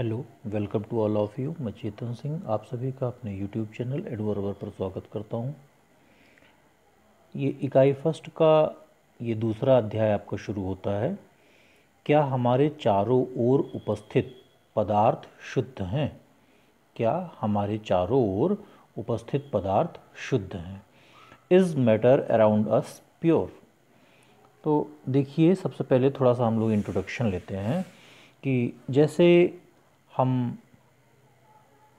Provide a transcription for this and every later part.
hello welcome to all of you मैं चेतन सिंह आप सभी का अपने यूट्यूब चैनल एडवरवर पर स्वागत करता हूँ ये इकाई फर्स्ट का ये दूसरा अध्याय आपका शुरू होता है क्या हमारे चारों ओर उपस्थित पदार्थ शुद्ध हैं क्या हमारे चारों ओर उपस्थित पदार्थ शुद्ध हैं is matter around us pure तो देखिए सबसे पहले थोड़ा सा हम लोग इंट्रोडक्शन लेते हैं कि जैसे हम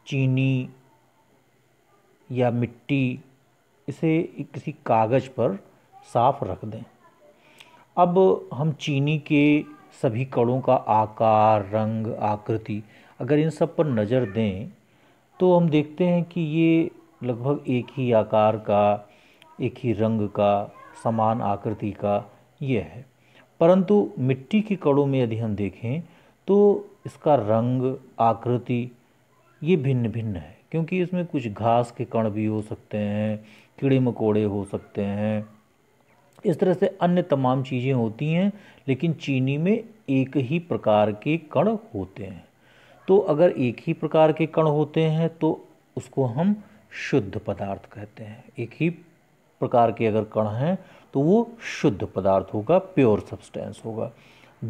चीनी या मिट्टी इसे किसी कागज़ पर साफ रख दें अब हम चीनी के सभी कणों का आकार रंग आकृति अगर इन सब पर नज़र दें तो हम देखते हैं कि ये लगभग एक ही आकार का एक ही रंग का समान आकृति का ये है परंतु मिट्टी के कणों में यदि हम देखें तो इसका रंग आकृति ये भिन्न भिन्न है क्योंकि इसमें कुछ घास के कण भी हो सकते हैं कीड़े मकोड़े हो सकते हैं इस तरह से अन्य तमाम चीज़ें होती हैं लेकिन चीनी में एक ही प्रकार के कण होते हैं तो अगर एक ही प्रकार के कण होते हैं तो उसको हम शुद्ध पदार्थ कहते हैं एक ही प्रकार के अगर कण हैं तो वो शुद्ध पदार्थ होगा प्योर सब्सटेंस होगा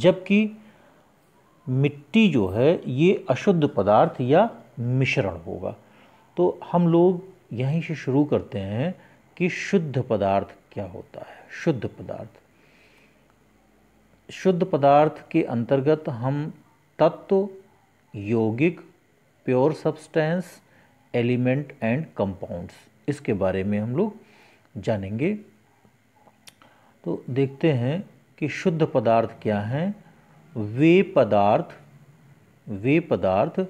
जबकि मिट्टी जो है ये अशुद्ध पदार्थ या मिश्रण होगा तो हम लोग यहीं से शुरू करते हैं कि शुद्ध पदार्थ क्या होता है शुद्ध पदार्थ शुद्ध पदार्थ के अंतर्गत हम तत्व यौगिक pure substance element and compounds इसके बारे में हम लोग जानेंगे तो देखते हैं कि शुद्ध पदार्थ क्या हैं वे पदार्थ वे पदार्थ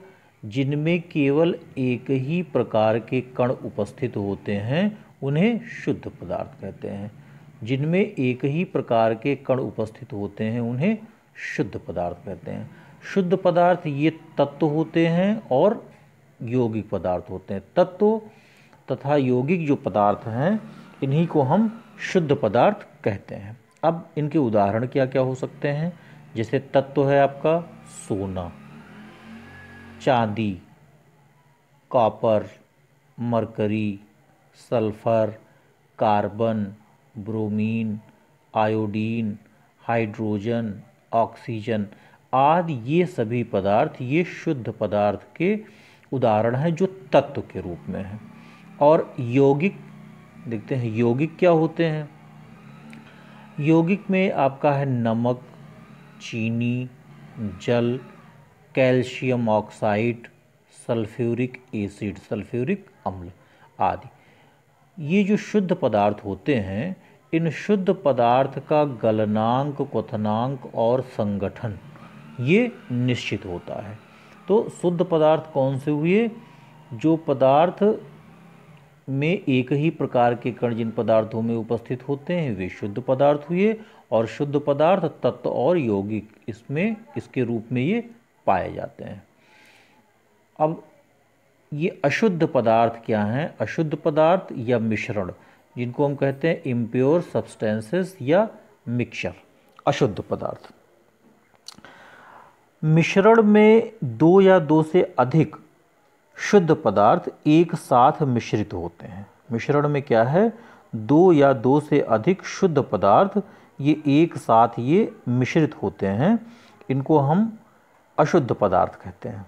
जिनमें केवल एक ही प्रकार के कण उपस्थित होते हैं उन्हें शुद्ध पदार्थ कहते हैं जिनमें एक ही प्रकार के कण उपस्थित होते हैं उन्हें शुद्ध पदार्थ कहते हैं शुद्ध पदार्थ ये तत्व होते हैं और यौगिक पदार्थ होते हैं तत्व तथा यौगिक जो पदार्थ हैं इन्हीं को हम शुद्ध पदार्थ कहते हैं अब इनके उदाहरण क्या क्या हो सकते हैं जैसे तत्व है आपका सोना चांदी copper mercury sulphur carbon bromine iodine hydrogen oxygen आदि ये सभी पदार्थ ये शुद्ध पदार्थ के उदाहरण हैं जो तत्व के रूप में हैं और यौगिक देखते हैं यौगिक क्या होते हैं यौगिक में आपका है नमक चीनी जल calcium oxide sulphuric acid sulphuric अम्ल आदि ये जो शुद्ध पदार्थ होते हैं इन शुद्ध पदार्थ का गलनांक क्वथनांक और संगठन ये निश्चित होता है तो शुद्ध पदार्थ कौन से हुए जो पदार्थ में एक ही प्रकार के कण जिन पदार्थों में उपस्थित होते हैं वे शुद्ध पदार्थ हुए और शुद्ध पदार्थ तत्व और यौगिक इसमें इसके रूप में ये पाए जाते हैं अब ये अशुद्ध पदार्थ क्या हैं अशुद्ध पदार्थ या मिश्रण जिनको हम कहते हैं इम्प्योर सब्सटेंसेस या मिक्सचर अशुद्ध पदार्थ मिश्रण में दो या दो से अधिक शुद्ध पदार्थ एक साथ मिश्रित होते हैं मिश्रण में क्या है दो या दो से अधिक शुद्ध पदार्थ ये एक साथ ये मिश्रित होते हैं इनको हम अशुद्ध पदार्थ कहते हैं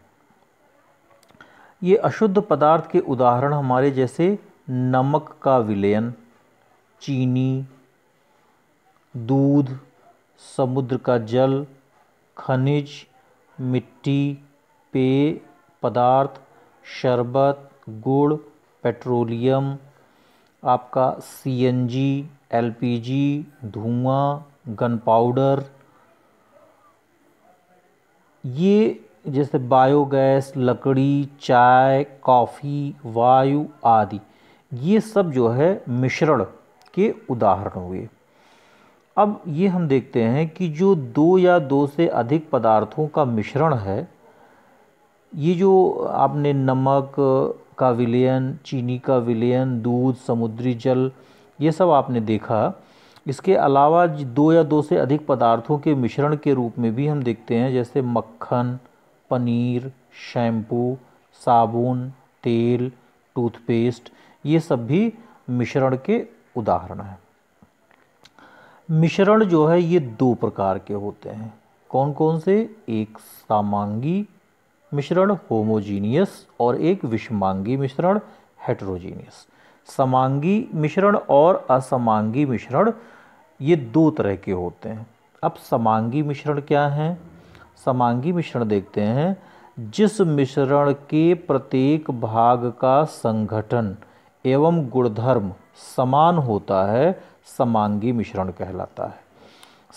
ये अशुद्ध पदार्थ के उदाहरण हमारे जैसे नमक का विलयन चीनी दूध समुद्र का जल खनिज मिट्टी पेय पदार्थ शरबत गुड़ पेट्रोलियम आपका सीएनजी एलपीजी, धुआं गन पाउडर ये जैसे बायोगैस लकड़ी चाय कॉफ़ी वायु आदि ये सब जो है मिश्रण के उदाहरण हुए अब ये हम देखते हैं कि जो दो या दो से अधिक पदार्थों का मिश्रण है ये जो आपने नमक का विलयन चीनी का विलयन दूध समुद्री जल ये सब आपने देखा इसके अलावा दो या दो से अधिक पदार्थों के मिश्रण के रूप में भी हम देखते हैं जैसे मक्खन पनीर शैम्पू साबुन तेल टूथपेस्ट ये सब भी मिश्रण के उदाहरण हैं मिश्रण जो है ये दो प्रकार के होते हैं कौन कौन से एक सामांगी मिश्रण होमोजीनियस और एक विषमांगी मिश्रण हेट्रोजीनियस समांगी मिश्रण और असमांगी मिश्रण ये दो तरह के होते हैं अब समांगी मिश्रण क्या है समांगी मिश्रण देखते हैं जिस मिश्रण के प्रत्येक भाग का संगठन एवं गुणधर्म समान होता है समांगी मिश्रण कहलाता है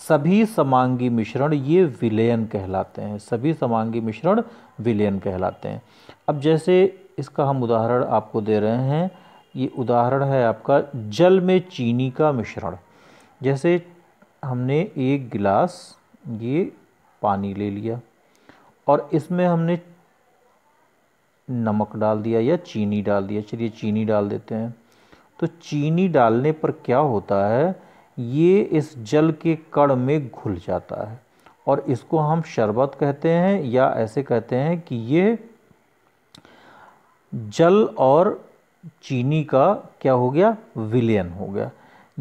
सभी समांगी मिश्रण ये विलयन कहलाते हैं सभी समांगी मिश्रण विलयन कहलाते हैं अब जैसे इसका हम उदाहरण आपको दे रहे हैं ये उदाहरण है आपका जल में चीनी का मिश्रण जैसे हमने एक गिलास ये पानी ले लिया और इसमें हमने नमक डाल दिया या चीनी डाल दिया चलिए चीनी डाल देते हैं तो चीनी डालने पर क्या होता है ये इस जल के कण में घुल जाता है और इसको हम शरबत कहते हैं या ऐसे कहते हैं कि ये जल और चीनी का क्या हो गया विलयन हो गया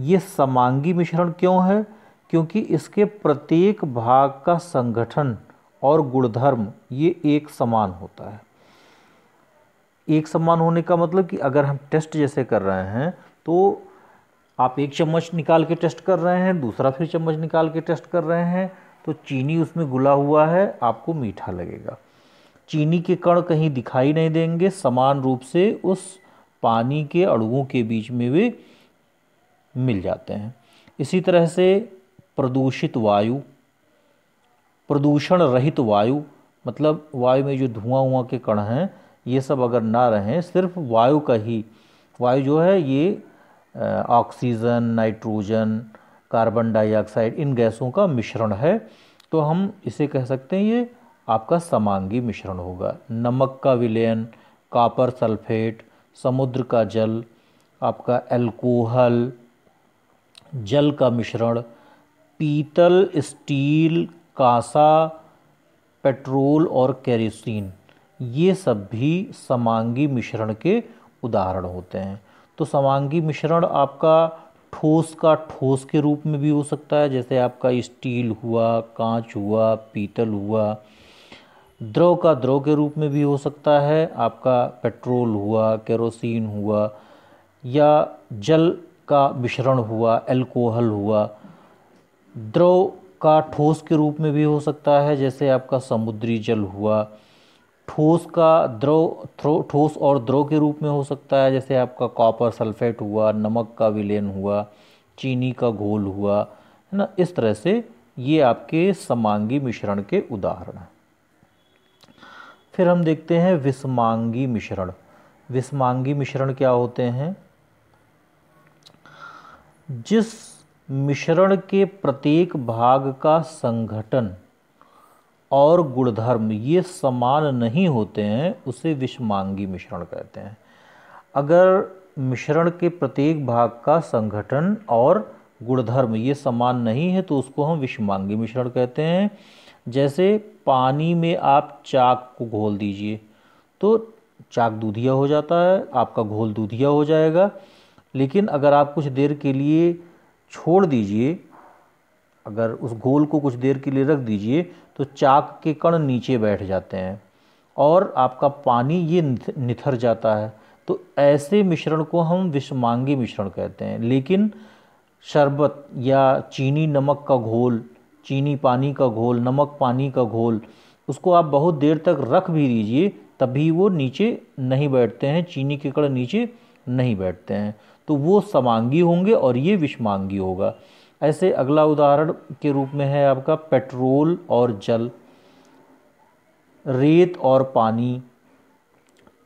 ये समांगी मिश्रण क्यों है क्योंकि इसके प्रत्येक भाग का संगठन और गुणधर्म ये एक समान होता है एक समान होने का मतलब कि अगर हम टेस्ट जैसे कर रहे हैं तो आप एक चम्मच निकाल के टेस्ट कर रहे हैं दूसरा फिर चम्मच निकाल के टेस्ट कर रहे हैं तो चीनी उसमें घुला हुआ है आपको मीठा लगेगा चीनी के कण कहीं दिखाई नहीं देंगे समान रूप से उस पानी के अड़ुओं के बीच में वे मिल जाते हैं इसी तरह से प्रदूषित वायु प्रदूषण रहित वायु मतलब वायु में जो धुआं हुआ के कण हैं ये सब अगर ना रहें सिर्फ वायु का ही वायु जो है ये ऑक्सीजन नाइट्रोजन कार्बन डाइऑक्साइड इन गैसों का मिश्रण है तो हम इसे कह सकते हैं ये आपका समांगी मिश्रण होगा नमक का विलयन कॉपर सल्फेट समुद्र का जल आपका एल्कोहल जल का मिश्रण पीतल स्टील कासा पेट्रोल और कैरोसिन ये सब भी समांगी मिश्रण के उदाहरण होते हैं तो समांगी मिश्रण आपका ठोस का ठोस के रूप में भी हो सकता है जैसे आपका स्टील हुआ कांच हुआ पीतल हुआ द्रव का द्रव के रूप में भी हो सकता है आपका पेट्रोल हुआ केरोसिन हुआ या जल का मिश्रण हुआ एल्कोहल हुआ द्रव का ठोस के रूप में भी हो सकता है जैसे आपका समुद्री जल हुआ ठोस का द्रव ठोस और द्रव के रूप में हो सकता है जैसे आपका कॉपर सल्फेट हुआ नमक का विलयन हुआ चीनी का घोल हुआ है ना इस तरह से ये आपके समांगी मिश्रण के उदाहरण हैं फिर हम देखते हैं विषमांगी मिश्रण विषमांगी मिश्रण क्या होते हैं जिस मिश्रण के प्रत्येक भाग का संगठन और गुणधर्म ये समान नहीं होते हैं उसे विस्मांगी मिश्रण कहते हैं अगर मिश्रण के प्रत्येक भाग का संगठन और गुणधर्म ये समान नहीं है तो उसको हम विस्मांगी मिश्रण कहते हैं जैसे पानी में आप चाक को घोल दीजिए तो चाक दूधिया हो जाता है आपका घोल दूधिया हो जाएगा लेकिन अगर आप कुछ देर के लिए छोड़ दीजिए अगर उस घोल को कुछ देर के लिए रख दीजिए तो चाक के कण नीचे बैठ जाते हैं और आपका पानी ये निथर जाता है तो ऐसे मिश्रण को हम विषमांगी मिश्रण कहते हैं लेकिन शरबत या चीनी नमक का घोल चीनी पानी का घोल नमक पानी का घोल उसको आप बहुत देर तक रख भी दीजिए तभी वो नीचे नहीं बैठते हैं चीनी के कड़ नीचे नहीं बैठते हैं तो वो समांगी होंगे और ये विषमांगी होगा ऐसे अगला उदाहरण के रूप में है आपका पेट्रोल और जल रेत और पानी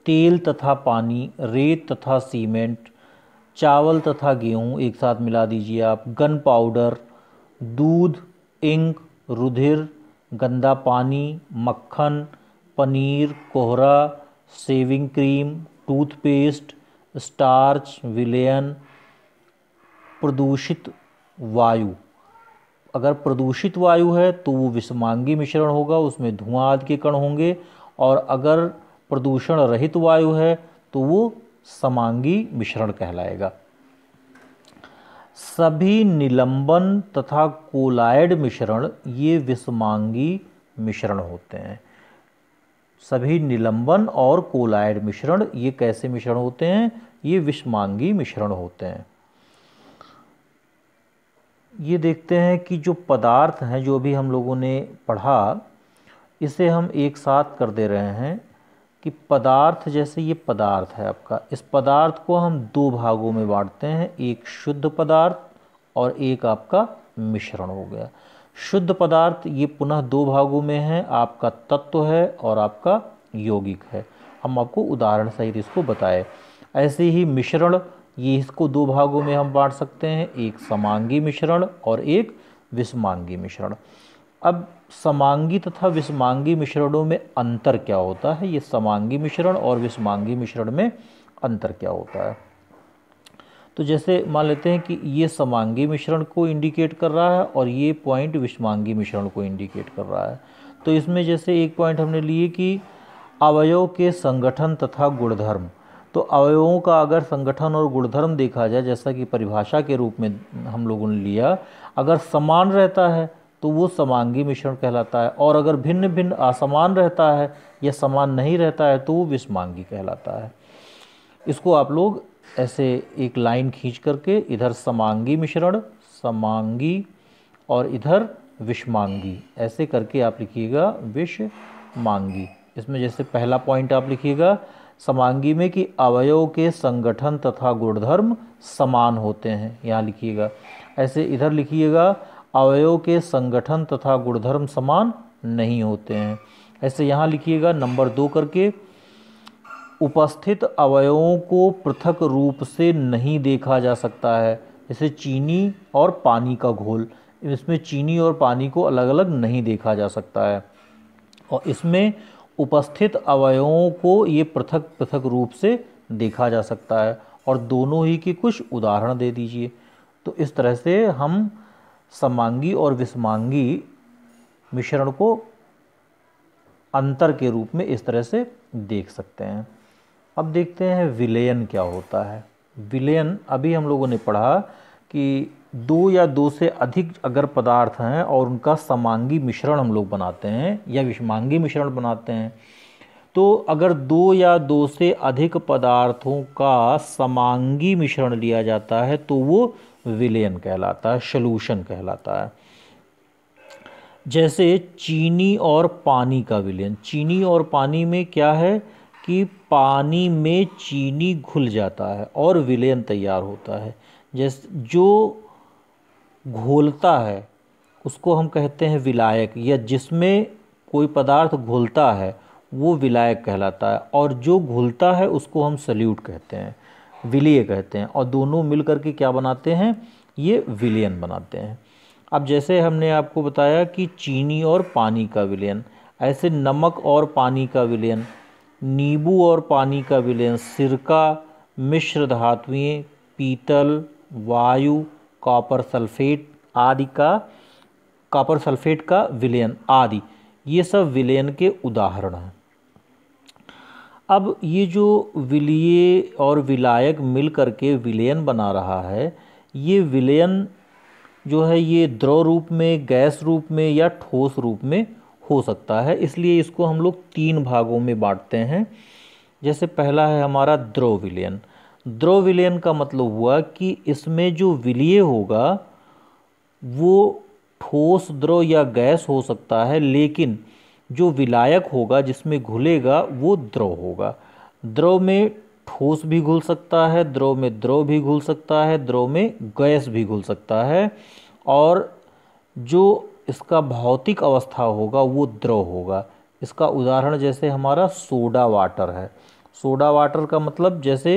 तेल तथा पानी रेत तथा सीमेंट चावल तथा गेहूँ एक साथ मिला दीजिए आप गन पाउडर दूध इंक रुधिर गंदा पानी मक्खन पनीर कोहरा सेविंग क्रीम टूथपेस्ट स्टार्च विलयन प्रदूषित वायु अगर प्रदूषित वायु है तो वो विषमांगी मिश्रण होगा उसमें धुआं आदि के कण होंगे और अगर प्रदूषण रहित वायु है तो वो समांगी मिश्रण कहलाएगा सभी निलंबन तथा कोलायड मिश्रण ये विषमांगी मिश्रण होते हैं सभी निलंबन और कोलायड मिश्रण ये कैसे मिश्रण होते हैं ये विषमांगी मिश्रण होते हैं ये देखते हैं कि जो पदार्थ हैं जो भी हम लोगों ने पढ़ा इसे हम एक साथ कर दे रहे हैं कि पदार्थ जैसे ये पदार्थ है आपका इस पदार्थ को हम दो भागों में बांटते हैं एक शुद्ध पदार्थ और एक आपका मिश्रण हो गया शुद्ध पदार्थ ये पुनः दो भागों में है आपका तत्व है और आपका यौगिक है हम आपको उदाहरण सहित इसको बताए ऐसे ही मिश्रण ये इसको दो भागों में हम बांट सकते हैं एक समांगी मिश्रण और एक विषमांगी मिश्रण अब समांगी तथा विषमांगी मिश्रणों में अंतर क्या होता है ये समांगी मिश्रण और विषमांगी मिश्रण में अंतर क्या होता है तो जैसे मान लेते हैं कि ये समांगी मिश्रण को इंडिकेट कर रहा है और ये पॉइंट विषमांगी मिश्रण को इंडिकेट कर रहा है तो इसमें जैसे एक पॉइंट हमने लिए कि अवयव के संगठन तथा गुणधर्म तो अवयवों का अगर संगठन और गुणधर्म देखा जाए जैसा कि परिभाषा के रूप में हम लोगों ने लिया अगर समान रहता है तो वो समांगी मिश्रण कहलाता है और अगर भिन्न भिन्न असमान रहता है या समान नहीं रहता है तो वो विषमांगी कहलाता है इसको आप लोग ऐसे एक लाइन खींच करके इधर समांगी मिश्रण समांगी और इधर विषमांगी ऐसे करके आप लिखिएगा विष मांगी इसमें जैसे पहला पॉइंट आप लिखिएगा समांगी में कि अवयव के संगठन तथा गुणधर्म समान होते हैं यहाँ लिखिएगा ऐसे इधर लिखिएगा अवयव के संगठन तथा गुणधर्म समान नहीं होते हैं ऐसे यहाँ लिखिएगा नंबर दो करके उपस्थित अवयवों को पृथक रूप से नहीं देखा जा सकता है जैसे चीनी और पानी का घोल इसमें चीनी और पानी को अलग अलग नहीं देखा जा सकता है और इसमें उपस्थित अवयवों को ये पृथक पृथक रूप से देखा जा सकता है और दोनों ही के कुछ उदाहरण दे दीजिए तो इस तरह से हम समांगी और विषमांगी मिश्रण को अंतर के रूप में इस तरह से देख सकते हैं अब देखते हैं विलयन क्या होता है विलयन अभी हम लोगों ने पढ़ा कि दो या दो से अधिक अगर पदार्थ हैं और उनका समांगी मिश्रण हम लोग बनाते हैं या विषमांगी मिश्रण बनाते हैं तो अगर दो या दो से अधिक पदार्थों का समांगी मिश्रण लिया जाता है तो वो विलयन कहलाता है शलूशन कहलाता है जैसे चीनी और पानी का विलयन चीनी और पानी में क्या है कि पानी में चीनी घुल जाता है और विलयन तैयार होता है जैसे जो घोलता है उसको हम कहते हैं विलायक या जिसमें कोई पदार्थ घुलता है वो विलायक कहलाता है और जो घुलता है उसको हम सल्यूट कहते हैं विलिय कहते हैं और दोनों मिल करके क्या बनाते हैं ये विलयन बनाते हैं अब जैसे हमने आपको बताया कि चीनी और पानी का विलयन ऐसे नमक और पानी का विलयन नींबू और पानी का विलयन सिरका मिश्र धातुएँ पीतल वायु कॉपर सल्फेट आदि का कॉपर सल्फेट का विलयन आदि ये सब विलयन के उदाहरण हैं अब ये जो विलय और विलायक मिल कर के विलयन बना रहा है ये विलयन जो है ये द्रव रूप में गैस रूप में या ठोस रूप में हो सकता है इसलिए इसको हम लोग तीन भागों में बांटते हैं जैसे पहला है हमारा द्रव विलयन द्रव विलयन का मतलब हुआ कि इसमें जो विलय होगा वो ठोस द्रव या गैस हो सकता है लेकिन जो विलायक होगा जिसमें घुलेगा वो द्रव होगा द्रव में ठोस भी घुल सकता है द्रव में द्रव भी घुल सकता है द्रव में गैस भी घुल सकता है और जो इसका भौतिक अवस्था होगा वो द्रव होगा इसका उदाहरण जैसे हमारा सोडा वाटर है सोडा वाटर का मतलब जैसे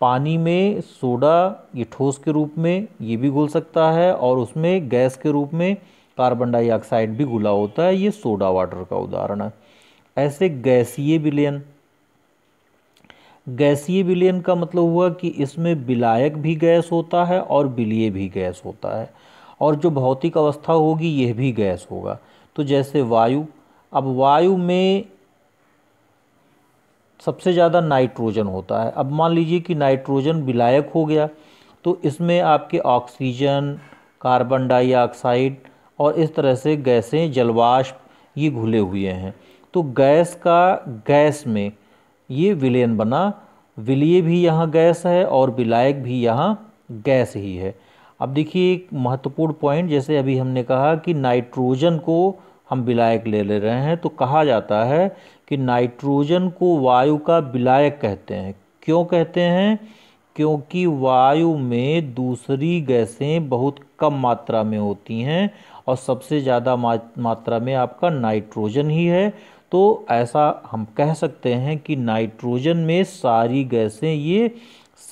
पानी में सोडा ये ठोस के रूप में ये भी घुल सकता है और उसमें गैस के रूप में कार्बन डाइऑक्साइड भी घुला होता है ये सोडा वाटर का उदाहरण है ऐसे गैसीय विलयन गैसीय विलयन का मतलब हुआ कि इसमें विलायक भी गैस होता है और विलीय भी गैस होता है और जो भौतिक अवस्था होगी यह भी गैस होगा तो जैसे वायु अब वायु में सबसे ज़्यादा नाइट्रोजन होता है अब मान लीजिए कि नाइट्रोजन विलायक हो गया तो इसमें आपके ऑक्सीजन कार्बन डाइऑक्साइड और इस तरह से गैसें जलवाष्प ये घुले हुए हैं तो गैस का गैस में ये विलयन बना विलय भी यहाँ गैस है और विलायक भी यहाँ गैस ही है अब देखिए एक महत्वपूर्ण पॉइंट जैसे अभी हमने कहा कि नाइट्रोजन को हम विलायक ले ले रहे हैं तो कहा जाता है कि नाइट्रोजन को वायु का विलायक कहते हैं क्यों कहते हैं क्योंकि वायु में दूसरी गैसें बहुत कम मात्रा में होती हैं और सबसे ज़्यादा मात्रा में आपका नाइट्रोजन ही है तो ऐसा हम कह सकते हैं कि नाइट्रोजन में सारी गैसें ये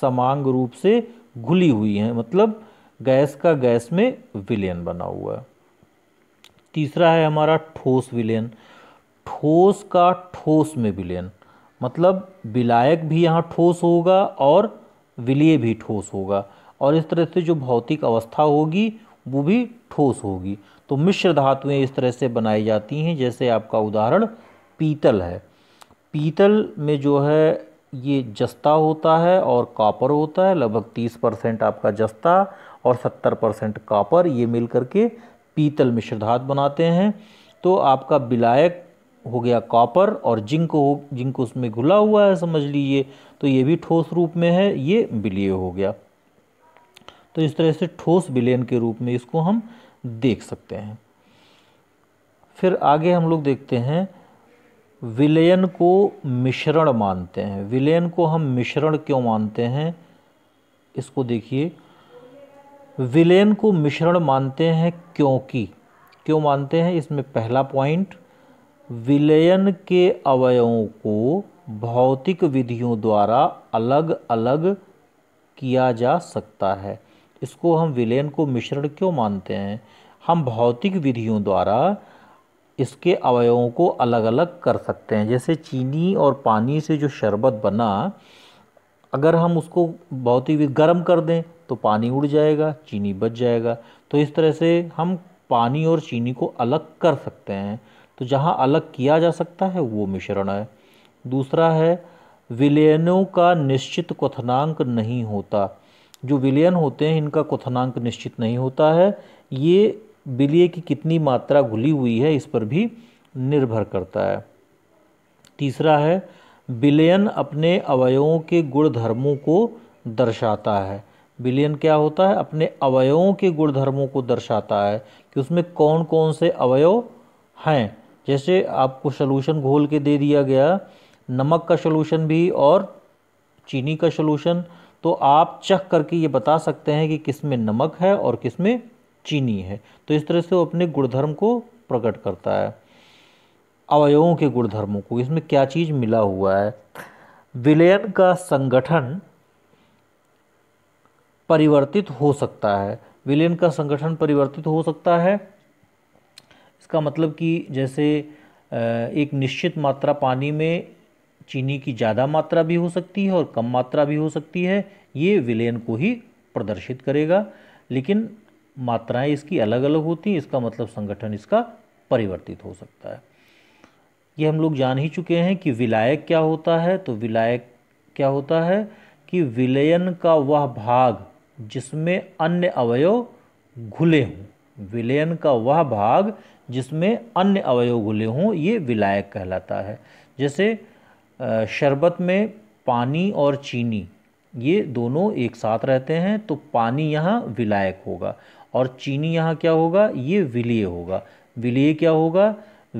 समांग रूप से घुली हुई हैं मतलब गैस का गैस में विलयन बना हुआ है तीसरा है हमारा ठोस विलयन ठोस का ठोस में विलयन मतलब विलायक भी यहाँ ठोस होगा और विलय भी ठोस होगा और इस तरह से जो भौतिक अवस्था होगी वो भी ठोस होगी तो मिश्र धातुएं इस तरह से बनाई जाती हैं जैसे आपका उदाहरण पीतल है पीतल में जो है ये जस्ता होता है और कापर होता है लगभग तीस परसेंट आपका जस्ता और सत्तर परसेंट कापर ये मिल करके पीतल मिश्र धातु बनाते हैं तो आपका विलायक हो गया कॉपर और जिंक हो जिंक उसमें घुला हुआ है समझ लीजिए तो ये भी ठोस रूप में है ये विलय हो गया तो इस तरह से ठोस विलयन के रूप में इसको हम देख सकते हैं फिर आगे हम लोग देखते हैं विलयन को मिश्रण मानते हैं विलयन को हम मिश्रण क्यों मानते हैं इसको देखिए विलयन को मिश्रण मानते हैं क्योंकि क्यों मानते हैं इसमें पहला पॉइंट विलयन के अवयवों को भौतिक विधियों द्वारा अलग अलग किया जा सकता है इसको हम विलयन को मिश्रण क्यों मानते हैं हम भौतिक विधियों द्वारा इसके अवयवों को अलग अलग कर सकते हैं जैसे चीनी और पानी से जो शरबत बना अगर हम उसको भौतिक विधि गर्म कर दें तो पानी उड़ जाएगा चीनी बच जाएगा तो इस तरह से हम पानी और चीनी को अलग कर सकते हैं तो जहाँ अलग किया जा सकता है वो मिश्रण है दूसरा है विलयनों का निश्चित क्वथनांक नहीं होता जो विलयन होते हैं इनका क्वथनांक निश्चित नहीं होता है ये विलय की कितनी मात्रा घुली हुई है इस पर भी निर्भर करता है तीसरा है विलयन अपने अवयवों के गुणधर्मों को दर्शाता है विलयन क्या होता है अपने अवयवों के गुणधर्मों को दर्शाता है कि उसमें कौन कौन से अवयव हैं जैसे आपको सोलूशन घोल के दे दिया गया नमक का सोलूशन भी और चीनी का सोलूशन तो आप चख करके ये बता सकते हैं कि किस में नमक है और किस में चीनी है तो इस तरह से वो अपने गुणधर्म को प्रकट करता है अवयवों के गुणधर्मों को इसमें क्या चीज़ मिला हुआ है विलयन का संगठन परिवर्तित हो सकता है विलयन का संगठन परिवर्तित हो सकता है इसका मतलब कि जैसे एक निश्चित मात्रा पानी में चीनी की ज़्यादा मात्रा भी हो सकती है और कम मात्रा भी हो सकती है ये विलयन को ही प्रदर्शित करेगा लेकिन मात्राएं इसकी अलग अलग होती हैं इसका मतलब संगठन इसका परिवर्तित हो सकता है ये हम लोग जान ही चुके हैं कि विलायक क्या होता है तो विलायक क्या होता है कि विलयन का वह भाग जिसमें अन्य अवयव घुले हों विलयन का वह भाग जिसमें अन्य अवयव घुले हों ये विलायक कहलाता है जैसे शरबत में पानी और चीनी ये दोनों एक साथ रहते हैं तो पानी यहाँ विलायक होगा और चीनी यहाँ क्या होगा ये विलय होगा विलय क्या होगा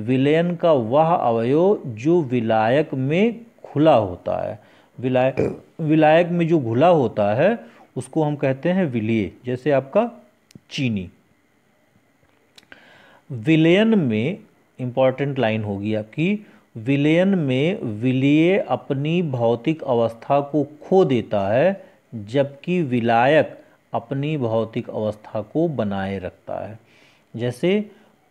विलयन का वह अवयव जो विलायक में खुला होता है विलाय विलायक में जो घुला होता है उसको हम कहते हैं विलय जैसे आपका चीनी विलयन में इम्पॉर्टेंट लाइन होगी आपकी विलयन में विलय अपनी भौतिक अवस्था को खो देता है जबकि विलायक अपनी भौतिक अवस्था को बनाए रखता है जैसे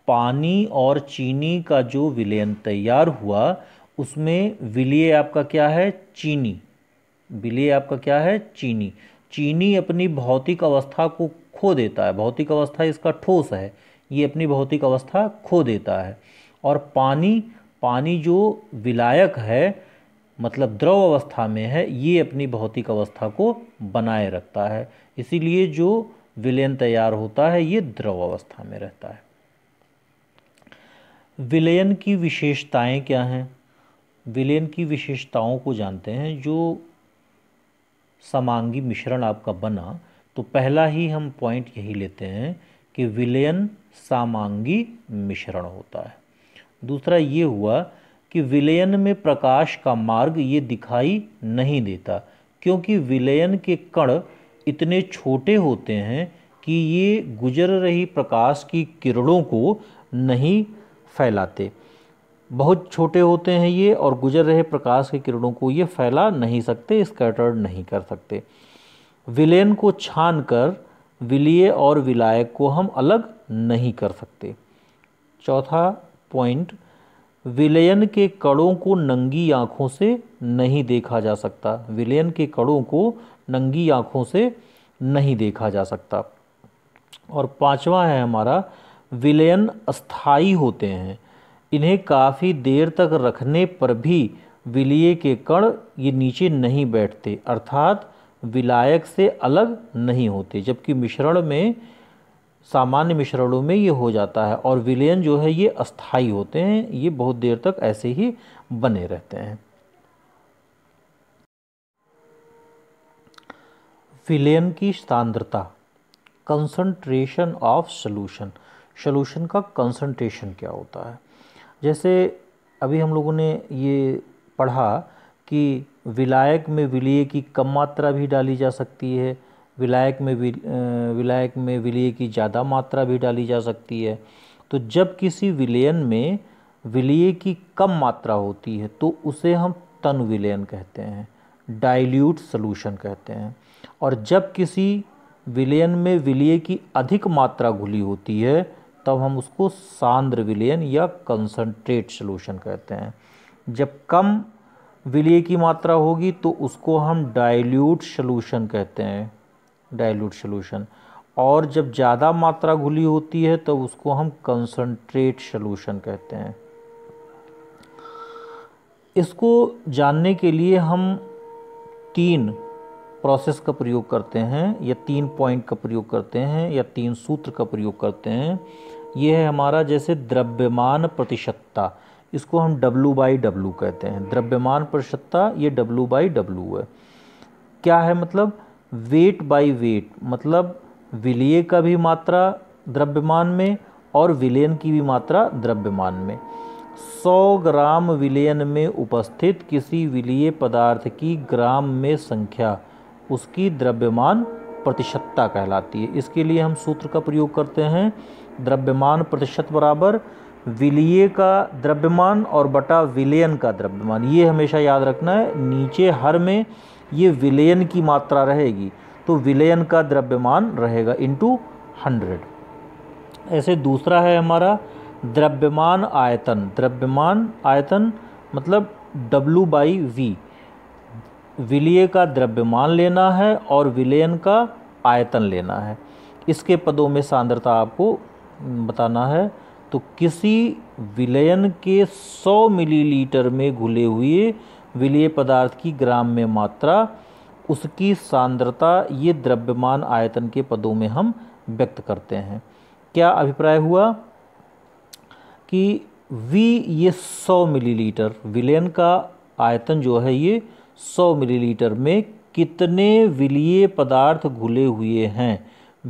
पानी और चीनी का जो विलयन तैयार हुआ उसमें विलय आपका क्या है चीनी विलय आपका क्या है चीनी चीनी अपनी भौतिक अवस्था को खो देता है भौतिक अवस्था इसका ठोस है ये अपनी भौतिक अवस्था खो देता है और पानी पानी जो विलायक है मतलब द्रव अवस्था में है ये अपनी भौतिक अवस्था को बनाए रखता है इसीलिए जो विलयन तैयार होता है ये द्रव अवस्था में रहता है विलयन की विशेषताएं क्या हैं विलयन की विशेषताओं को जानते हैं जो समांगी मिश्रण आपका बना तो पहला ही हम पॉइंट यही लेते हैं कि विलयन सामांगी मिश्रण होता है दूसरा ये हुआ कि विलयन में प्रकाश का मार्ग ये दिखाई नहीं देता क्योंकि विलयन के कण इतने छोटे होते हैं कि ये गुजर रही प्रकाश की किरणों को नहीं फैलाते बहुत छोटे होते हैं ये और गुजर रहे प्रकाश के किरणों को ये फैला नहीं सकते स्कैटर नहीं कर सकते विलयन को छान कर विलय और विलायक को हम अलग नहीं कर सकते चौथा पॉइंट विलयन के कड़ों को नंगी आँखों से नहीं देखा जा सकता विलयन के कड़ों को नंगी आँखों से नहीं देखा जा सकता और पांचवा है हमारा विलयन अस्थाई होते हैं इन्हें काफ़ी देर तक रखने पर भी विलय के कण ये नीचे नहीं बैठते अर्थात विलायक से अलग नहीं होते जबकि मिश्रण में सामान्य मिश्रणों में ये हो जाता है और विलयन जो है ये अस्थाई होते हैं ये बहुत देर तक ऐसे ही बने रहते हैं विलयन की सांद्रता कंसंट्रेशन ऑफ सोलूशन सोलूशन का कंसंट्रेशन क्या होता है जैसे अभी हम लोगों ने ये पढ़ा कि विलायक में विलय की कम मात्रा भी डाली जा सकती है विलायक में विलायक में विलय की ज़्यादा मात्रा भी डाली जा सकती है तो जब किसी विलयन में विलय की कम मात्रा होती है तो उसे हम तन विलयन कहते हैं डाइल्यूट सोल्यूशन कहते हैं और जब किसी विलयन में विलय की अधिक मात्रा घुली होती है तब हम उसको सांद्र विलयन या कंसंट्रेट सोल्यूशन कहते हैं जब कम विलय की मात्रा होगी तो उसको हम डाइल्यूट सोल्यूशन कहते हैं डाइल्यूट सोल्यूशन और जब ज़्यादा मात्रा घुली होती है तब तो उसको हम कंसनट्रेट सोल्यूशन कहते हैं इसको जानने के लिए हम तीन प्रोसेस का प्रयोग करते हैं या तीन पॉइंट का प्रयोग करते हैं या तीन सूत्र का प्रयोग करते हैं ये है हमारा जैसे द्रव्यमान प्रतिशतता इसको हम W बाई डब्लू कहते हैं द्रव्यमान प्रतिशतता ये W बाई डब्लू है क्या है मतलब वेट बाय वेट मतलब विलय का भी मात्रा द्रव्यमान में और विलयन की भी मात्रा द्रव्यमान में 100 ग्राम विलयन में उपस्थित किसी विलय पदार्थ की ग्राम में संख्या उसकी द्रव्यमान प्रतिशतता कहलाती है इसके लिए हम सूत्र का प्रयोग करते हैं द्रव्यमान प्रतिशत बराबर विलय का द्रव्यमान और बटा विलयन का द्रव्यमान ये हमेशा याद रखना है नीचे हर में ये विलयन की मात्रा रहेगी तो विलयन का द्रव्यमान रहेगा इंटू हंड्रेड ऐसे दूसरा है हमारा द्रव्यमान आयतन द्रव्यमान आयतन मतलब W बाई वी विलय का द्रव्यमान लेना है और विलयन का आयतन लेना है इसके पदों में सांद्रता आपको बताना है तो किसी विलयन के 100 मिलीलीटर में घुले हुए विलय पदार्थ की ग्राम में मात्रा उसकी सांद्रता ये द्रव्यमान आयतन के पदों में हम व्यक्त करते हैं क्या अभिप्राय हुआ कि V ये 100 मिलीलीटर विलयन का आयतन जो है ये 100 मिलीलीटर में कितने विलीय पदार्थ घुले हुए हैं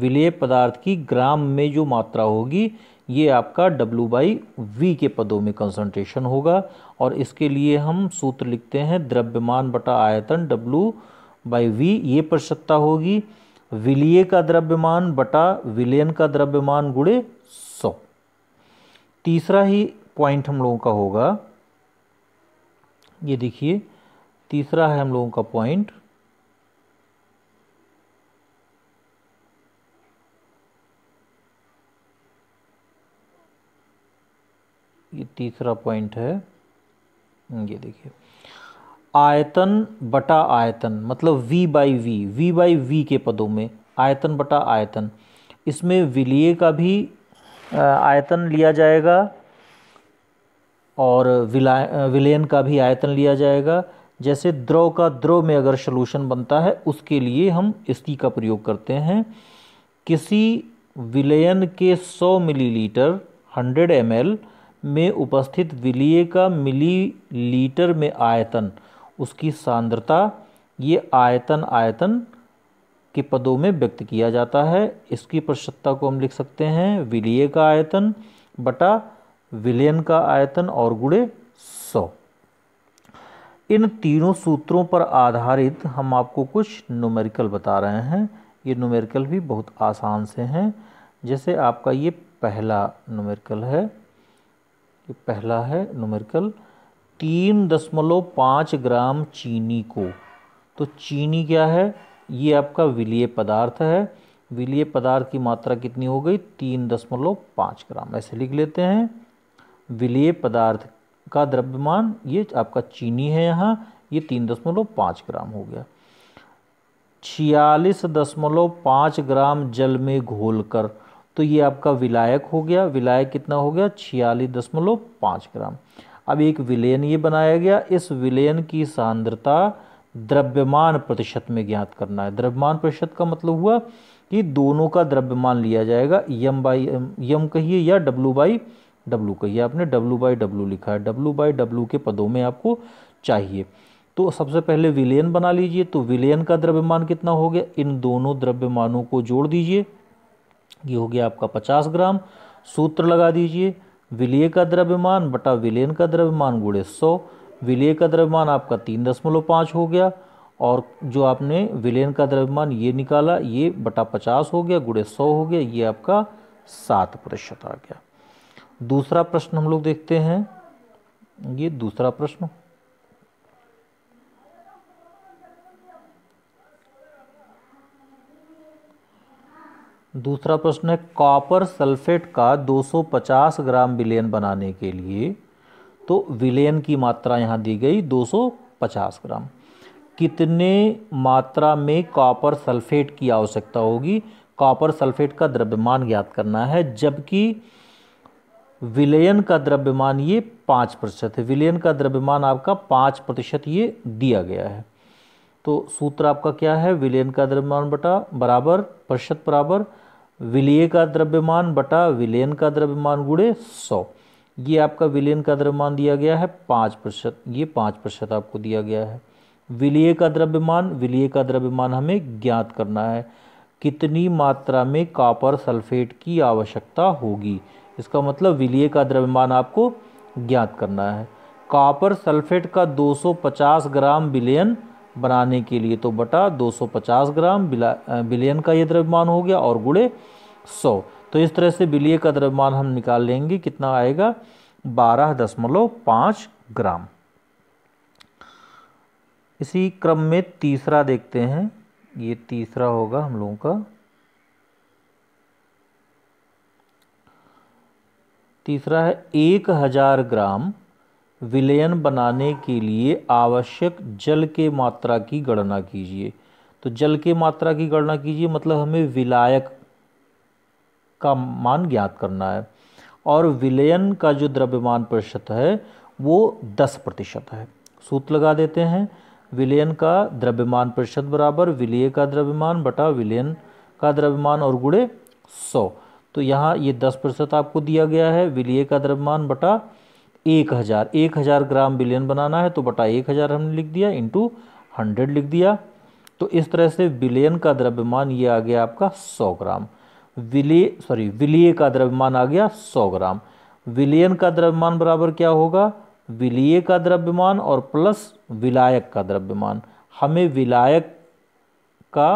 विलय पदार्थ की ग्राम में जो मात्रा होगी ये आपका W बाई वी के पदों में कंसंट्रेशन होगा और इसके लिए हम सूत्र लिखते हैं द्रव्यमान बटा आयतन W बाई वी ये प्रशत्ता होगी विलिय का द्रव्यमान बटा विलयन का द्रव्यमान गुड़े सौ तीसरा ही पॉइंट हम लोगों का होगा ये देखिए तीसरा है हम लोगों का पॉइंट ये तीसरा पॉइंट है ये देखिए आयतन बटा आयतन मतलब v by V V by V के पदों में आयतन बटा आयतन इसमें विलिय का भी आयतन लिया जाएगा और विलयन का भी आयतन लिया जाएगा जैसे द्रव का द्रव में अगर सोलूशन बनता है उसके लिए हम इसकी का प्रयोग करते हैं किसी विलयन के 100 मिलीलीटर 100 एम में उपस्थित विलिय का मिली लीटर में आयतन उसकी सांद्रता ये आयतन आयतन के पदों में व्यक्त किया जाता है इसकी प्रशत्ता को हम लिख सकते हैं विलिय का आयतन बटा विलयन का आयतन और गुड़े सौ इन तीनों सूत्रों पर आधारित हम आपको कुछ नुमेरिकल बता रहे हैं ये नुमेरिकल भी बहुत आसान से हैं जैसे आपका ये पहला नुमेरिकल है ये पहला है नोमरिकल तीन दशमलव पाँच ग्राम चीनी को तो चीनी क्या है ये आपका विलीय पदार्थ है विलीय पदार्थ की मात्रा कितनी हो गई तीन दशमलव पाँच ग्राम ऐसे लिख लेते हैं विलीय पदार्थ का द्रव्यमान ये आपका चीनी है यहाँ ये तीन दशमलव पाँच ग्राम हो गया छियालीस दशमलव पाँच ग्राम जल में घोलकर तो ये आपका विलायक हो गया विलायक कितना हो गया छियालीस दशमलव पाँच ग्राम अब एक विलयन ये बनाया गया इस विलयन की सांद्रता द्रव्यमान प्रतिशत में ज्ञात करना है द्रव्यमान प्रतिशत का मतलब हुआ कि दोनों का द्रव्यमान लिया जाएगा यम बाई यम कहिए या डब्लू बाई डब्लू कहिए आपने डब्लू बाई डब्लू लिखा है डब्लू बाई डब्लू के पदों में आपको चाहिए तो सबसे पहले विलयन बना लीजिए तो विलयन का द्रव्यमान कितना हो गया इन दोनों द्रव्यमानों को जोड़ दीजिए ये हो गया आपका पचास ग्राम सूत्र लगा दीजिए विलय का द्रव्यमान बटा विलयन का द्रव्यमान गुड़े सौ विलय का द्रव्यमान आपका तीन दशमलव पाँच हो गया और जो आपने विलयन का द्रव्यमान ये निकाला ये बटा पचास हो गया गुड़े सौ हो गया ये आपका सात प्रतिशत आ गया दूसरा प्रश्न हम लोग देखते हैं ये दूसरा प्रश्न दूसरा प्रश्न है कॉपर सल्फेट का 250 ग्राम विलयन बनाने के लिए तो विलयन की मात्रा यहाँ दी गई 250 ग्राम कितने मात्रा में कॉपर सल्फेट की आवश्यकता होगी कॉपर सल्फेट का द्रव्यमान ज्ञात करना है जबकि विलयन का द्रव्यमान ये पाँच प्रतिशत है विलयन का द्रव्यमान आपका पाँच प्रतिशत ये दिया गया है तो सूत्र आपका क्या है विलयन का द्रव्यमान बटा बराबर प्रतिशत बराबर विलय का द्रव्यमान बटा विलयन का द्रव्यमान गुड़े सौ ये आपका विलयन का द्रव्यमान दिया गया है पाँच प्रतिशत ये पाँच प्रतिशत आपको दिया गया है विलय का द्रव्यमान विलय का द्रव्यमान हमें ज्ञात करना है कितनी मात्रा में कॉपर सल्फेट की आवश्यकता होगी इसका मतलब विलय का द्रव्यमान आपको ज्ञात करना है कॉपर सल्फेट का 250 ग्राम विलयन बनाने के लिए तो बटा 250 ग्राम बिलियन का ये द्रव्यमान हो गया और गुड़े 100 तो इस तरह से बिलिय का द्रव्यमान हम निकाल लेंगे कितना आएगा बारह दशमलव ग्राम इसी क्रम में तीसरा देखते हैं ये तीसरा होगा हम लोगों का तीसरा है एक हजार ग्राम विलयन बनाने के लिए आवश्यक जल के मात्रा की गणना कीजिए तो जल के मात्रा की गणना कीजिए मतलब हमें विलायक का मान ज्ञात करना है और विलयन का जो द्रव्यमान प्रतिशत है वो दस प्रतिशत है सूत्र लगा देते हैं विलयन का द्रव्यमान प्रतिशत बराबर विलय का द्रव्यमान बटा विलयन का द्रव्यमान और गुड़े सौ तो यहाँ ये दस प्रतिशत आपको दिया गया है विलय का द्रव्यमान बटा एक हज़ार एक हज़ार ग्राम बिलियन बनाना है तो बटा एक हज़ार हमने लिख दिया इंटू हंड्रेड लिख दिया तो इस तरह से विलयन का द्रव्यमान ये आ गया आपका सौ ग्राम विलय सॉरी विलय का द्रव्यमान आ गया सौ ग्राम विलयन का द्रव्यमान बराबर क्या होगा विलय का द्रव्यमान और प्लस विलायक का द्रव्यमान हमें विलायक का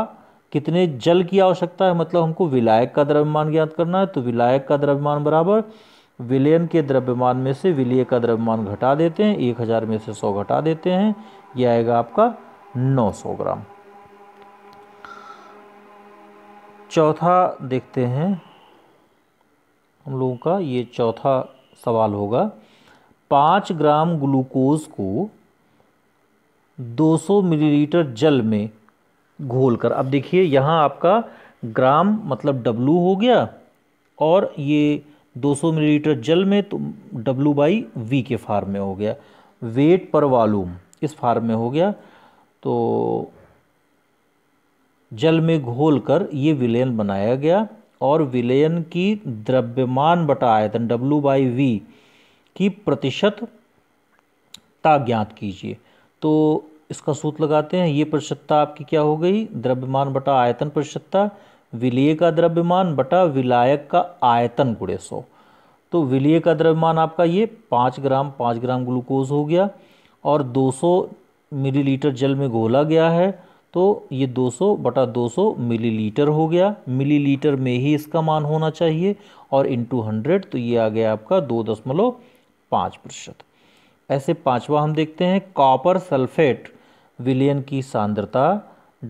कितने जल की आवश्यकता है मतलब हमको विलायक का द्रव्यमान ज्ञात करना है तो विलायक का द्रव्यमान बराबर विलयन के द्रव्यमान में से विलय का द्रव्यमान घटा देते हैं एक हज़ार में से सौ घटा देते हैं यह आएगा आपका नौ सौ ग्राम चौथा देखते हैं हम लोगों का ये चौथा सवाल होगा पाँच ग्राम ग्लूकोज को 200 मिलीलीटर जल में घोल कर अब देखिए यहाँ आपका ग्राम मतलब डब्लू हो गया और ये 200 मिलीलीटर जल में तो W बाई वी के फार्म में हो गया वेट पर वॉलूम इस फार्म में हो गया तो जल में घोल कर ये विलयन बनाया गया और विलयन की द्रव्यमान बटा आयतन W बाई वी की प्रतिशतता ज्ञात कीजिए तो इसका सूत्र लगाते हैं ये प्रतिशतता आपकी क्या हो गई द्रव्यमान बटा आयतन प्रतिशतता विलय का द्रव्यमान बटा विलायक का आयतन गुड़े सौ तो विलय का द्रव्यमान आपका ये पाँच ग्राम पाँच ग्राम ग्लूकोज हो गया और 200 मिलीलीटर जल में घोला गया है तो ये 200 बटा 200 मिलीलीटर हो गया मिलीलीटर में ही इसका मान होना चाहिए और इंटू हंड्रेड तो ये आ गया आपका दो दशमलव पाँच प्रतिशत ऐसे पांचवा हम देखते हैं कॉपर सल्फेट विलयन की सांद्रता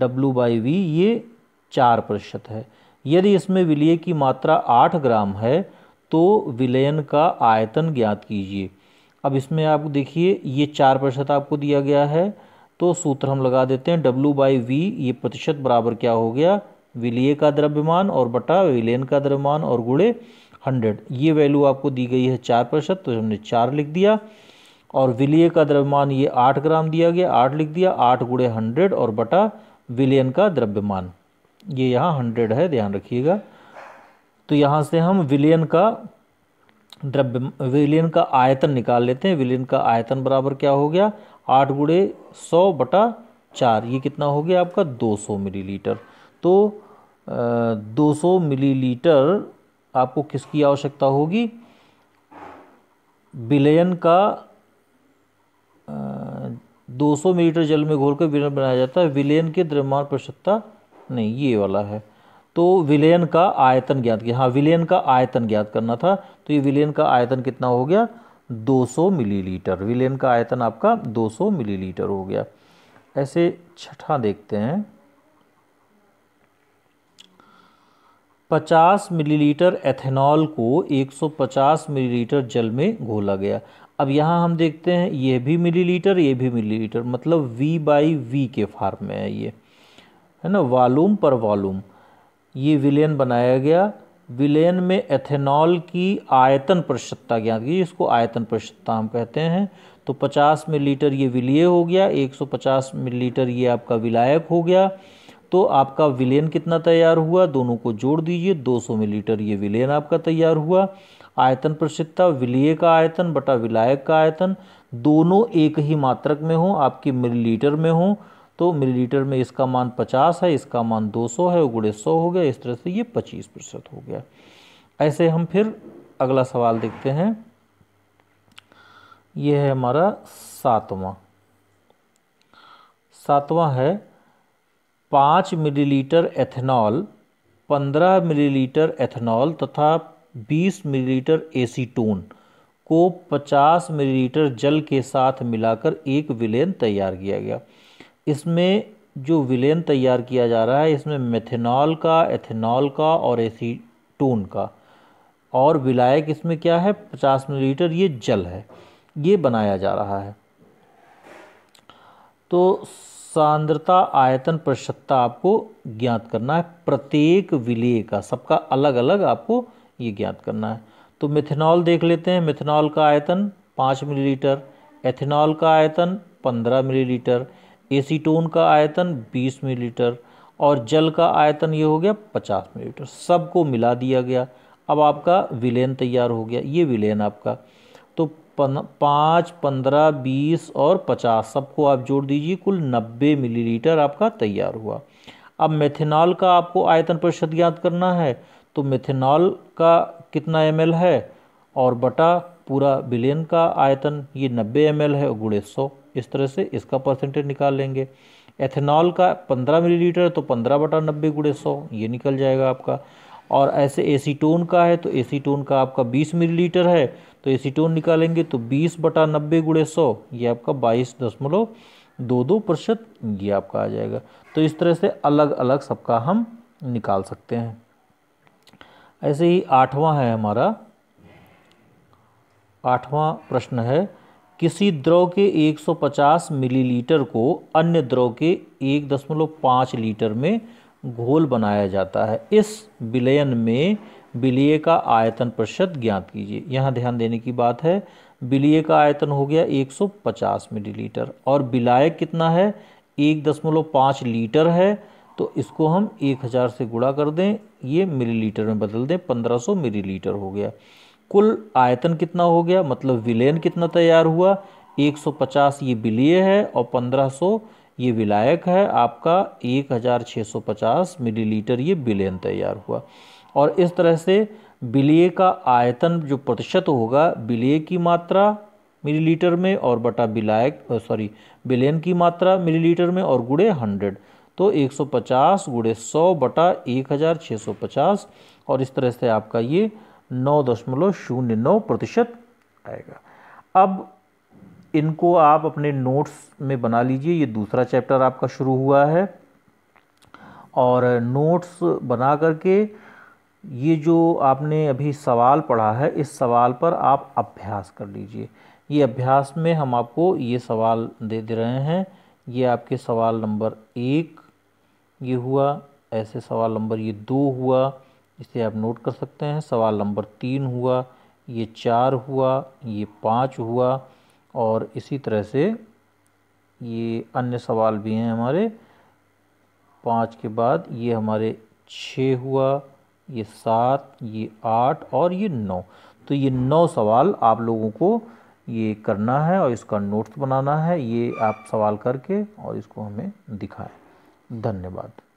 W बाई वी ये चार प्रतिशत है यदि इसमें विलय की मात्रा आठ ग्राम है तो विलयन का आयतन ज्ञात कीजिए अब इसमें आप देखिए ये चार प्रतिशत आपको दिया गया है तो सूत्र हम लगा देते हैं डब्लू बाई वी ये प्रतिशत बराबर क्या हो गया विलय का द्रव्यमान और बटा विलयन का द्रव्यमान और गुड़े हंड्रेड ये वैल्यू आपको दी गई है चार प्रतिशत तो हमने चार लिख दिया और विलय का द्रव्यमान ये आठ ग्राम दिया गया आठ लिख दिया आठ गुड़े हंड्रेड और बटा विलयन का द्रव्यमान ये यहाँ हंड्रेड है ध्यान रखिएगा तो यहाँ से हम विलियन का द्रव्य विलियन का आयतन निकाल लेते हैं विलियन का आयतन बराबर क्या हो गया आठ गुड़े सौ बटा चार ये कितना हो गया आपका दो सौ मिलीलीटर तो दो सौ मिलीलीटर आपको किसकी आवश्यकता होगी विलयन का दो सौ मिलीलीटर जल में घोलकर विलयन बनाया जाता है विलयन के द्रव्यमान प्रशत्ता नहीं ये वाला है तो विलयन का आयतन ज्ञात किया हाँ विलयन का आयतन ज्ञात करना था तो ये विलयन का आयतन कितना हो गया 200 मिलीलीटर विलयन का आयतन आपका 200 मिलीलीटर हो गया ऐसे छठा देखते हैं 50 मिलीलीटर एथेनॉल को 150 मिलीलीटर जल में घोला गया अब यहाँ हम देखते हैं ये भी मिलीलीटर ये भी मिलीलीटर मतलब V बाई वी के फार्म में है ये है ना वालूम पर वालूम ये विलयन बनाया गया विलयन में एथेनॉल की आयतन परिशतता ज्ञात की इसको आयतन परिशतता हम कहते हैं तो 50 मिलीलीटर ये विलय हो गया 150 मिलीलीटर ये आपका विलायक हो गया तो आपका विलयन कितना तैयार हुआ दोनों को जोड़ दीजिए 200 मिलीलीटर ये विलयन आपका तैयार हुआ आयतन प्रसिद्धता विलय का आयतन बटा विलायक का आयतन दोनों एक ही मात्रक में हों आपके मिलीलीटर में हों तो मिलीलीटर में इसका मान 50 है इसका मान 200 है गुड़े सौ हो गया इस तरह से ये 25 प्रतिशत हो गया ऐसे हम फिर अगला सवाल देखते हैं ये है हमारा सातवां सातवां है पाँच मिलीलीटर एथेनॉल पंद्रह मिलीलीटर एथेनॉल तथा बीस मिलीलीटर एसीटोन को पचास मिलीलीटर जल के साथ मिलाकर एक विलेन तैयार किया गया इसमें जो विलेन तैयार किया जा रहा है इसमें मेथेनॉल का एथेनॉल का और एसीटोन का और विलायक इसमें क्या है 50 मिलीलीटर ये जल है ये बनाया जा रहा है तो सांद्रता आयतन प्रशत्ता आपको ज्ञात करना है प्रत्येक विलेय का सबका अलग अलग आपको ये ज्ञात करना है तो मिथेनॉल देख लेते हैं मिथेनॉल का आयतन पाँच मिलीलीटर एथेनॉल का आयतन पंद्रह मिलीलीटर एसीटोन का आयतन 20 मिलीलीटर और जल का आयतन ये हो गया 50 मिलीलीटर सबको मिला दिया गया अब आपका विलेन तैयार हो गया ये विलेन आपका तो पन, पाँच पंद्रह बीस और पचास सबको आप जोड़ दीजिए कुल नब्बे मिलीलीटर आपका तैयार हुआ अब मेथेनॉल का आपको आयतन प्रतिशत ज्ञात करना है तो मेथेनॉल का कितना एम है और बटा पूरा बिलेन का आयतन ये नब्बे एम है और गुड़े सौ इस तरह से इसका परसेंटेज निकाल लेंगे एथेनॉल का 15 मिलीलीटर तो 15 बटा नब्बे गुड़े सौ ये निकल जाएगा आपका और ऐसे एसीटोन का है तो एसीटोन का आपका 20 मिलीलीटर है तो एसीटोन निकालेंगे तो 20 बटा नब्बे गुड़े सौ ये आपका बाईस दशमलव दो दो प्रतिशत ये आपका आ जाएगा तो इस तरह से अलग अलग सबका हम निकाल सकते हैं ऐसे ही आठवां है हमारा आठवां प्रश्न है किसी द्रव के 150 मिलीलीटर को अन्य द्रव के 1.5 लीटर में घोल बनाया जाता है इस विलयन में विलय का आयतन प्रतिशत ज्ञात कीजिए यहाँ ध्यान देने की बात है विलय का आयतन हो गया 150 मिलीलीटर और विलायक कितना है 1.5 लीटर है तो इसको हम 1000 से गुणा कर दें ये मिलीलीटर में बदल दें 1500 मिलीलीटर हो गया कुल आयतन कितना हो गया मतलब विलयन कितना तैयार हुआ 150 ये विलीय है और 1500 ये विलायक है आपका 1650 मिलीलीटर ये विलयन तैयार हुआ और इस तरह से विलीय का आयतन जो प्रतिशत होगा विलीय की मात्रा मिलीलीटर में और बटा विलायक सॉरी विलयन की मात्रा मिलीलीटर में और गुड़े हंड्रेड तो 150 गुड़े सौ बटा एक और इस तरह से आपका ये नौ दशमलव शून्य नौ प्रतिशत आएगा अब इनको आप अपने नोट्स में बना लीजिए ये दूसरा चैप्टर आपका शुरू हुआ है और नोट्स बना करके ये जो आपने अभी सवाल पढ़ा है इस सवाल पर आप अभ्यास कर लीजिए ये अभ्यास में हम आपको ये सवाल दे दे रहे हैं ये आपके सवाल नंबर एक ये हुआ ऐसे सवाल नंबर ये दो हुआ इसे आप नोट कर सकते हैं सवाल नंबर तीन हुआ ये चार हुआ ये पाँच हुआ और इसी तरह से ये अन्य सवाल भी हैं हमारे पाँच के बाद ये हमारे छः हुआ ये सात ये आठ और ये नौ तो ये नौ सवाल आप लोगों को ये करना है और इसका नोट्स बनाना है ये आप सवाल करके और इसको हमें दिखाएं धन्यवाद